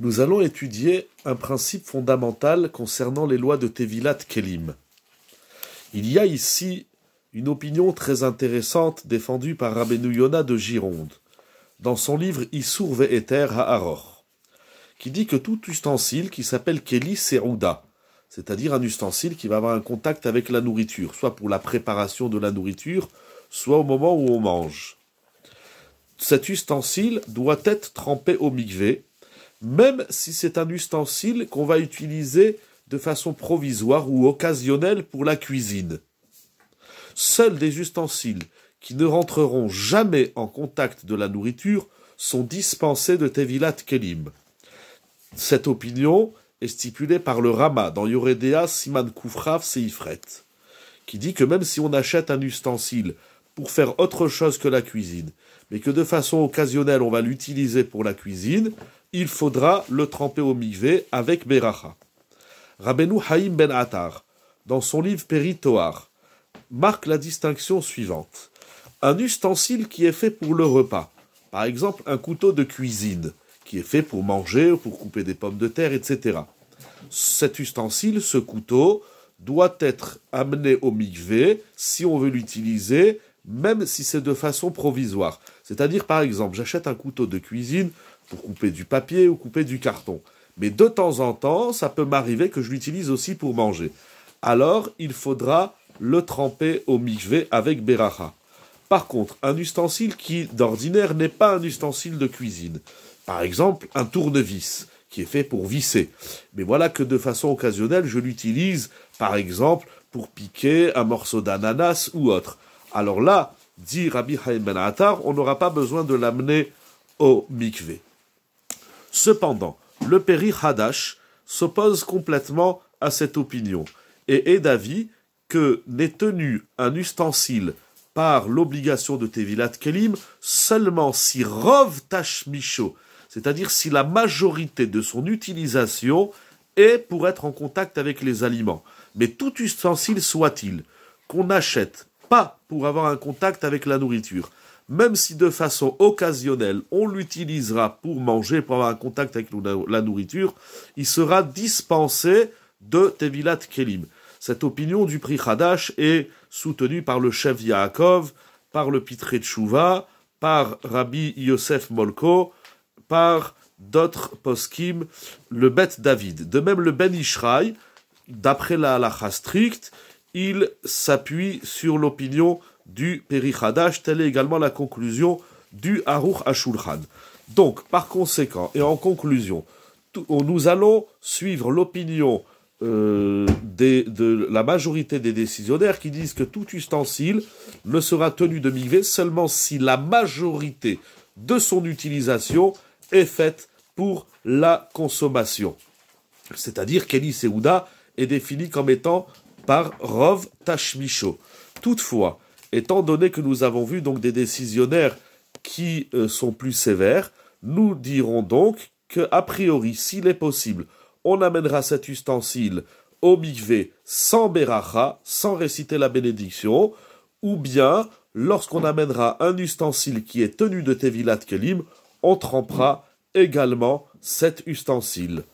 Nous allons étudier un principe fondamental concernant les lois de Tevilat Kelim. Il y a ici une opinion très intéressante défendue par Rabbeinu Yona de Gironde, dans son livre Issur Ve'eter Ha'aror, qui dit que tout ustensile qui s'appelle Keli Serouda, c'est-à-dire un ustensile qui va avoir un contact avec la nourriture, soit pour la préparation de la nourriture, soit au moment où on mange. Cet ustensile doit être trempé au mikvé, même si c'est un ustensile qu'on va utiliser de façon provisoire ou occasionnelle pour la cuisine. Seuls des ustensiles qui ne rentreront jamais en contact de la nourriture sont dispensés de Tevilat Kelim. Cette opinion est stipulée par le Rama dans Yoredea Siman Koufraf Seifret, qui dit que même si on achète un ustensile pour faire autre chose que la cuisine, mais que de façon occasionnelle on va l'utiliser pour la cuisine, il faudra le tremper au migvé avec Beracha. Rabenu Haïm Ben Attar, dans son livre Toar, marque la distinction suivante. Un ustensile qui est fait pour le repas, par exemple un couteau de cuisine, qui est fait pour manger, pour couper des pommes de terre, etc. Cet ustensile, ce couteau, doit être amené au mikvé si on veut l'utiliser même si c'est de façon provisoire. C'est-à-dire, par exemple, j'achète un couteau de cuisine pour couper du papier ou couper du carton. Mais de temps en temps, ça peut m'arriver que je l'utilise aussi pour manger. Alors, il faudra le tremper au mikvé avec beraha. Par contre, un ustensile qui, d'ordinaire, n'est pas un ustensile de cuisine. Par exemple, un tournevis, qui est fait pour visser. Mais voilà que de façon occasionnelle, je l'utilise, par exemple, pour piquer un morceau d'ananas ou autre alors là, dit Rabbi Haïm Ben Attar, on n'aura pas besoin de l'amener au mikvé. Cependant, le péri Hadash s'oppose complètement à cette opinion et est d'avis que n'est tenu un ustensile par l'obligation de Tevilat Kelim seulement si Rov Tashmicho, c'est-à-dire si la majorité de son utilisation est pour être en contact avec les aliments. Mais tout ustensile soit-il, qu'on achète pour avoir un contact avec la nourriture. Même si de façon occasionnelle, on l'utilisera pour manger, pour avoir un contact avec la nourriture, il sera dispensé de Tevilat Kelim. Cette opinion du prix Hadash est soutenue par le chef Yaakov, par le Pitre Tchouva, par Rabbi Yosef Molko, par d'autres poskim, le bête David. De même, le Ben Ishraï, d'après la halacha stricte, il s'appuie sur l'opinion du Perichadash. Telle est également la conclusion du Haruch Ashulchan. Donc, par conséquent, et en conclusion, oh, nous allons suivre l'opinion euh, de la majorité des décisionnaires qui disent que tout ustensile ne sera tenu de migvé seulement si la majorité de son utilisation est faite pour la consommation. C'est-à-dire qu'Eli est défini comme étant par Rov Tashmicho. Toutefois, étant donné que nous avons vu donc des décisionnaires qui euh, sont plus sévères, nous dirons donc que a priori, s'il est possible, on amènera cet ustensile au sans beracha, sans réciter la bénédiction, ou bien lorsqu'on amènera un ustensile qui est tenu de Tevilat Kelim, on trempera également cet ustensile.